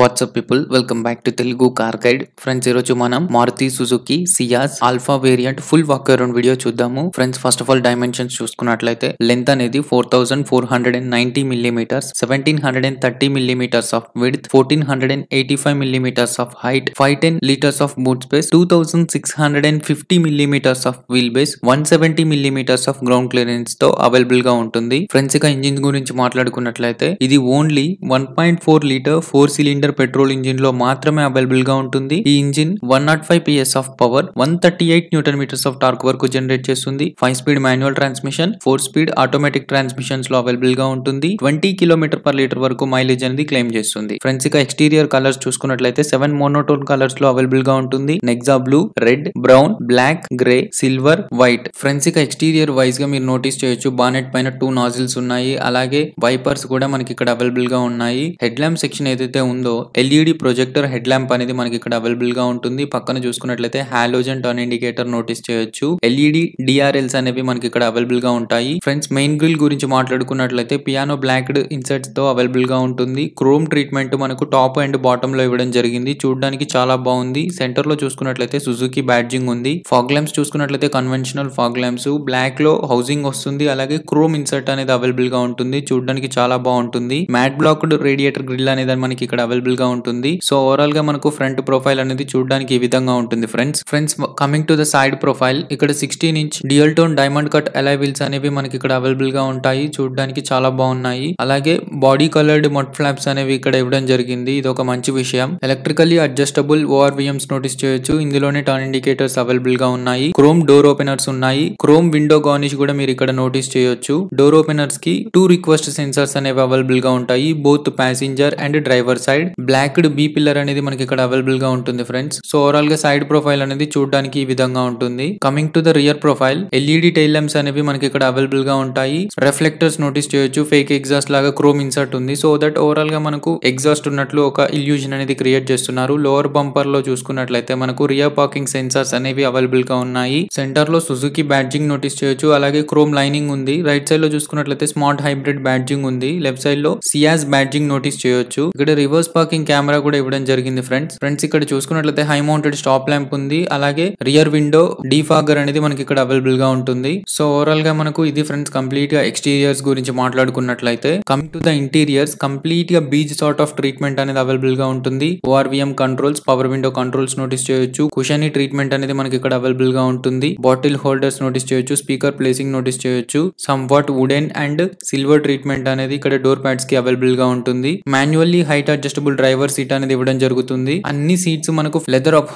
WhatsApp people welcome back to Telugu car guide friends ఈరోజు మనం Maruti Suzuki Ciaz Alpha variant full walk around video చూద్దాము friends first of all dimensions చూసుకున్నట్లయితే length అనేది four thousand four hundred and ninety millimetres seventeen hundred and thirty millimetres of width fourteen hundred and eighty five millimetres of height five ten litres of boot space two thousand six hundred and fifty millimetres of wheel base one seventy millimetres of ground clearance తో available గా ఉంటుంది friends ఇక engine గురించి మాట్లాడుకున్నట్లయితే ఇది only one point four litre four cylinder cylinder petrol engine లో మాత్రమే available గా ఉంటుంది ఈ engine one not five PS of power one thirty eight newton metres of torque వరకు జనరేట్ చేస్తుంది five speed manual transmission four speed automatic transmissions లో available గా ఉంటుంది ట్వంటీ కిలోమీటర్ పర్ లీటర్ వరకు మైలేజ్ అనేది క్లెయిమ్ చేస్తుంది ఫ్రెండ్స్ ఇక exterior colours చూసుకున్నట్లయితే సెవెన్ మోనోటోన్ కలర్స్ లో అవైలబుల్ గా ఉంటుంది Nexa blue red brown black grey silver white friends ఇక ఎక్స్టీరియర్ వైజ్ గా మీరు నోటీస్ చేయొచ్చు బానెట్ పైన టూ నాజిల్స్ ఉన్నాయి అలాగే వైపర్స్ కూడా మనకి ఇక్కడ అవైలబుల్ గా ఉన్నాయి హెడ్ ల్యాంప్ సెక్షన్ ఏదైతే ఉందో ఎల్ఈడి ప్రొజెక్టర్ హెడ్ ల్యాంప్ అనేది మనకి ఇక్కడ అవైలబుల్ గా ఉంటుంది పక్కన చూసుకున్నట్లయితే హాలోజన్ టర్న్ ఇండికేటర్ నోటీస్ చేయొచ్చు ఎల్ఈడి డిఆర్ఎల్స్ అనేవి మనకి ఇక్కడ అవైలబుల్ గా ఉంటాయి ఫ్రెండ్స్ మెయిన్ గ్రిల్ గురించి మాట్లాడుకున్నట్లయితే పియానో బ్లాక్డ్ ఇన్సర్ట్స్ తో అవైలబుల్ గా ఉంటుంది క్రోమ్ ట్రీట్మెంట్ మనకు టాప్ అండ్ బాటమ్ లో ఇవ్వడం జరిగింది చూడడానికి చాలా బాగుంది సెంటర్ లో చూసుకున్నట్లయితే సుజుకి బ్యాడ్జింగ్ ఉంది ఫాగ్ ల్యాంప్స్ చూసుకున్నట్లయితే కన్వెన్షనల్ ఫాగ్ ల్యాంప్స్ బ్లాక్ లో హౌసింగ్ వస్తుంది అలాగే క్రోమ్ ఇన్సర్ట్ అనేది అవైలబుల్ గా ఉంటుంది చూడడానికి చాలా బాగుంటుంది మ్యాట్ బ్లాక్డ్ రేడియేటర్ గ్రిల్ అనేది మనకి ఇక్కడ అవైలబుల్ అవైలబుల్ గా ఉంటుంది సో ఓవరాల్ గా మనకు ఫ్రంట్ ప్రొఫైల్ అనేది చూడడానికి ఈ విధంగా ఉంటుంది friends friends coming to the side profile ఇక్కడ sixteen inch dual tone diamond cut alloy wheels అనేవి మనకి ఇక్కడ అవైలబుల్ గా ఉంటాయి చూడడానికి చాలా బాగున్నాయి అలాగే బాడీ కలర్డ్ మొట్ ఫ్లాప్స్ అనేవి ఇక్కడ ఇవ్వడం జరిగింది ఇది ఒక మంచి విషయం ఎలక్ట్రికల్లీ అడ్జస్టబుల్ విఎమ్స్ నోటీస్ చేయొచ్చు ఇందులోనే టర్న్ ఇండికేటర్స్ అవైలబుల్ గా ఉన్నాయి క్రోమ్ డోర్ ఓపెనర్స్ ఉన్నాయి క్రోమ్ విండో గార్నిష్ కూడా మీరు ఇక్కడ నోటీస్ చేయొచ్చు డోర్ ఓపెనర్స్ కి టూ రిక్వెస్ట్ సెన్సర్స్ అనేవి అవైలబుల్ గా ఉంటాయి both passenger and driver side blacked B pillar అనేది మనకి ఇక్కడ అవైలబుల్ గా ఉంటుంది ఫ్రెండ్స్ సో ఓవరాల్ గా సైడ్ ప్రొఫైల్ అనేది చూడడానికి ఈ విధంగా ఉంటుంది coming to the rear profile LED tail lamps అనేవి మనకి ఇక్కడ అవైలబుల్ గా ఉంటాయి రిఫ్లెక్టర్స్ నోటీస్ చేయొచ్చు ఫేక్ ఎగ్జాస్ట్ లాగా క్రోమ్ ఇన్సర్ట్ ఉంది సో దట్ ఓవరాల్ గా మనకు ఎగ్జాస్ట్ ఉన్నట్లు ఒక ఇల్యూజన్ అనేది క్రియేట్ చేస్తున్నారు లోవర్ బంపర్ లో చూసుకున్నట్లయితే మనకు రియర్ పార్కింగ్ సెన్సార్స్ అనేవి అవైలబుల్ గా ఉన్నాయి సెంటర్ లో సుజుకి బ్యాడ్జింగ్ నోటీస్ చేయొచ్చు అలాగే క్రోమ్ లైనింగ్ ఉంది రైట్ సైడ్ లో చూసుకున్నట్లయితే స్మార్ట్ హైబ్రిడ్ బ్యాడ్జింగ్ ఉంది లెఫ్ట్ సైడ్ లో సియాస్ బ్యాడ్జింగ్ నోటీస్ చేయొచ్చు ఇక్కడ రివర్స్ పార్క్ వర్కింగ్ కెమెరా కూడా ఇవ్వడం జరిగింది ఫ్రెండ్స్ ఫ్రెండ్స్ ఇక్కడ చూసుకున్నట్లయితే హై మౌంటెడ్ స్టాప్ ల్యాంప్ ఉంది అలాగే రియర్ విండో ఫాగర్ అనేది మనకి ఇక్కడ అవైలబుల్ గా ఉంటుంది సో ఓవరాల్ గా మనకు ఇది ఫ్రెండ్స్ కంప్లీట్ గా ఎక్స్టీరియర్స్ గురించి మాట్లాడుకున్నట్లయితే come to the interiors complete గా బీచ్ సార్ట్ ఆఫ్ ట్రీట్మెంట్ అనేది అవైలబుల్ గా ఉంటుంది ORVM controls power window controls notice చేయొచ్చు కుషనీ ట్రీట్మెంట్ అనేది మనకి ఇక్కడ అవైలబుల్ గా ఉంటుంది బాటిల్ హోల్డర్స్ నోటీస్ చేయొచ్చు స్పీకర్ ప్లేసింగ్ నోటీస్ చేయొచ్చు somewhat wooden and silver treatment అనేది ఇక్కడ డోర్ ప్యాడ్స్ కి అవైలబుల్ గా ఉంటుంది manually height adjust comfortable driver seat అనేది ఇవ్వడం జరుగుతుంది అన్ని సీట్స్ మనకు లెదర్ అప్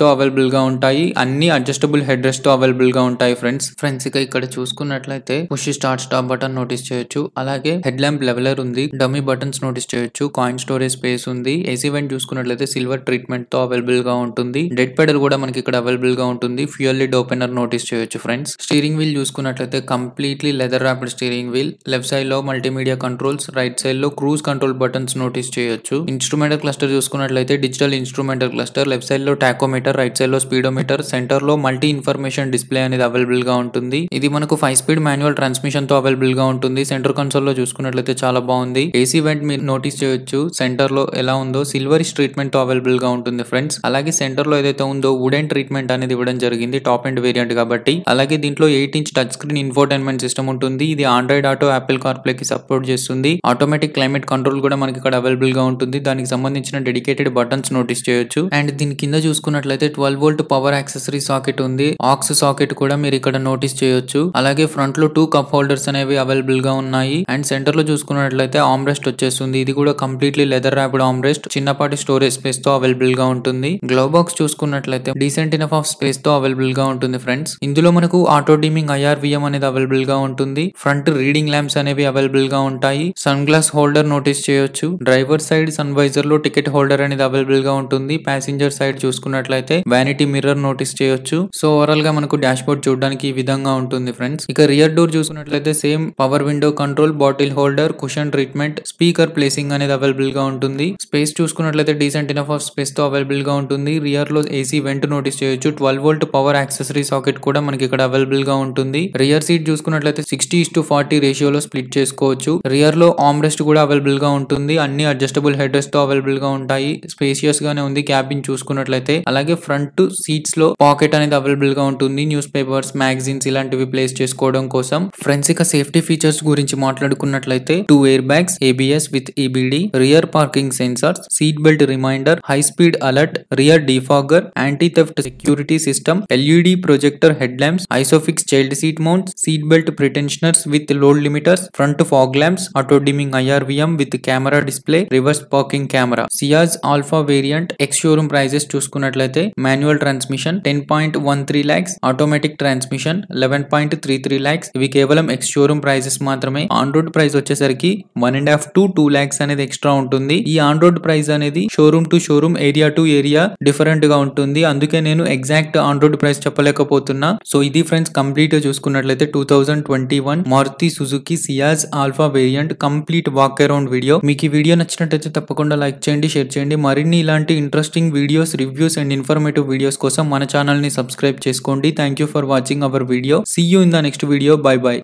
తో అవైలబుల్ గా ఉంటాయి అన్ని అడ్జస్టబుల్ హెడ్ రెస్ట్ తో అవైలబుల్ గా ఉంటాయి ఫ్రెండ్స్ ఫ్రెండ్స్ ఇక ఇక్కడ చూసుకున్నట్లయితే push start stop button notice చేయొచ్చు అలాగే హెడ్ ల్యాంప్ లెవెలర్ ఉంది డమ్మీ బటన్స్ నోటీస్ చేయొచ్చు కాయిన్ స్టోరేజ్ స్పేస్ ఉంది ఏసీ వెంట్ చూసుకున్నట్లయితే సిల్వర్ ట్రీట్మెంట్ తో అవైలబుల్ గా ఉంటుంది డెడ్ పెడల్ కూడా మనకి ఇక్కడ అవైలబుల్ గా ఉంటుంది ఫ్యూయల్ లిడ్ ఓపెనర్ నోటీస్ చేయొచ్చు ఫ్రెండ్స్ స్టీరింగ్ వీల్ చూసుకున్నట్లయితే completely leather wrapped steering wheel left side లో మల్టీమీడియా కంట్రోల్స్ రైట్ సైడ్ లో క్రూజ్ కంట్రోల్ బటన్స్ నోటీస్ చేయొచ్చు ఇన్స్ట్రుమెంటల్ క్లస్టర్ చూసుకున్నట్లయితే digital instrumental cluster left side లో టాకోమీటర్ రైట్ సైడ్ లో speedometer లో multi information display అనేది available గా ఉంటుంది ఇది మనకు ఫైవ్ స్పీడ్ మాన్యువల్ ట్రాన్స్మిషన్ తో అవైలబుల్ గా ఉంటుంది సెంటర్ కన్సోల్ లో చూసుకున్నట్లయితే చాలా బాగుంది ఏసీ వెంట్ మీరు నోటీస్ చేయొచ్చు సెంటర్ లో ఎలా ఉందో ట్రీట్మెంట్ తో అవైలబుల్ గా ఉంటుంది ఫ్రెండ్స్ అలాగే సెంటర్ లో ఏదైతే ఉందో వుడెన్ ట్రీట్మెంట్ అనేది ఇవ్వడం జరిగింది టాప్ అండ్ వేరియంట్ కాబట్టి అలాగే దీంట్లో eight inch touch screen infotainment system ఉంటుంది ఇది ఆండ్రాయిడ్ ఆటో యాపిల్ కార్ప్లే కి సపోర్ట్ చేస్తుంది ఆటోమేటిక్ క్లైమేట్ కంట్రోల్ కూడా మనకి ఇక్కడ అవైలబుల్ గా ఉంటుంది దానికి సంబంధించిన డెడికేటెడ్ బటన్స్ నోటీస్ చేయొచ్చు అండ్ దీని కింద చూసుకున్నట్లయితే twelve volt power accessory socket ఉంది ఆక్స్ సాకెట్ కూడా మీరు ఇక్కడ నోటీస్ చేయొచ్చు అలాగే ఫ్రంట్ లో టూ కప్ హోల్డర్స్ అనేవి అవైలబుల్ గా ఉన్నాయి అండ్ సెంటర్ లో చూసుకున్నట్లయితే ఆమ్రెస్ట్ వచ్చేస్తుంది ఇది కూడా కంప్లీట్లీ లెదర్ ఆమ్ ఆమ్రెస్ట్ చిన్నపాటి స్టోరేజ్ స్పేస్ తో అవైలబుల్ గా ఉంటుంది గ్లో బాక్స్ చూసుకున్నట్లయితే డీసెంట్ ఇనఫ్ ఆఫ్ స్పేస్ తో అవైలబుల్ గా ఉంటుంది ఫ్రెండ్స్ ఇందులో మనకు ఆటో డీమింగ్ ఐఆర్విఎం అనేది అవైలబుల్ గా ఉంటుంది ఫ్రంట్ రీడింగ్ ల్యాంప్స్ అనేవి అవైలబుల్ గా ఉంటాయి సన్ గ్లాస్ హోల్డర్ నోటీస్ చేయొచ్చు డ్రైవర్ సైడ్ సన్ వైజర్ లో టికెట్ హోల్డర్ అనేది అవైలబుల్ గా ఉంటుంది ప్యాసింజర్ సైడ్ చూసుకున్నట్లయితే వ్యానిటీ మిర్రర్ నోటీస్ చేయొచ్చు సో ఓవరాల్ గా మనకు డాష్ బోర్డ్ చూడడానికి ఈ విధంగా ఉంటుంది ఫ్రెండ్స్ ఇక రియర్ డోర్ చూసుకున్నట్లయితే same power window control bottle holder cushion treatment speaker placing అనేది అవైలబుల్ గా ఉంటుంది స్పేస్ చూసుకున్నట్లయితే డీసెంట్ ఇనఫ్ ఆఫ్ స్పేస్ తో అవైలబుల్ గా ఉంటుంది రియర్ లో ఏసీ వెంట్ నోటీస్ చేయొచ్చు twelve volt power accessory socket కూడా మనకి ఇక్కడ అవైలబుల్ గా ఉంటుంది రియర్ సీట్ చూసుకున్నట్లయితే సిక్స్టీ టు ఫార్టీ రేషియోలో స్ప్లిట్ చేసుకోవచ్చు రియర్ లో ఆమ్ రెస్ట్ కూడా అవైలబుల్ గా ఉంటుంది అన్ని అడ్జస్టబుల్ హెడ్ తో అవైలబుల్ గా ఉంటాయి స్పేసియస్ గానే ఉంది క్యాబిన్ చూసుకున్నట్లయితే అలాగే ఫ్రంట్ సీట్స్ లో పాకెట్ అనేది అవైలబుల్ గా ఉంటుంది న్యూస్ పేపర్స్ మ్యాగజైన్స్ ఇలాంటివి ప్లేస్ చేసుకోవడం కోసం ఫ్రంట్స్ ఇక సేఫ్టీ ఫీచర్స్ గురించి మాట్లాడుకున్నట్లయితే two air bags ABS with EBD rear parking sensors seat belt reminder high speed alert rear defogger anti theft security system LED projector head lamps ISOFIX child seat mount seat belt pretensioners with load limiters front fog lamps auto dimming IRVM with camera display reverse pocket talking camera Ciaz Alpha variant ex showroom prices చూసుకున్నట్లయితే manual transmission ten point one three lakhs automatic transmission eleven point three three lakhs ఇవి కేవలం ex showroom prices మాత్రమే on road price వచ్చేసరికి one and half to two lakhs అనేది extra ఉంటుంది ఈ on road price అనేది showroom to showroom area to area different గా ఉంటుంది అందుకే నేను ఎగ్జాక్ట్ ఆన్ రోడ్ ప్రైస్ చెప్పలేకపోతున్నా సో ఇది ఫ్రెండ్స్ కంప్లీట్ చూసుకున్నట్లయితే two thousand twenty one Maruti Suzuki Ciaz Alpha variant complete walk around video మీకు ఈ వీడియో నచ్చినట్లయితే తప్పకుండా తప్పకుండా లైక్ చేయండి షేర్ చేయండి మరిన్ని ఇలాంటి interesting videos reviews and informative videos కోసం మన ఛానల్ని సబ్స్క్రైబ్ చేసుకోండి thank for watching our video see you in the next video bye by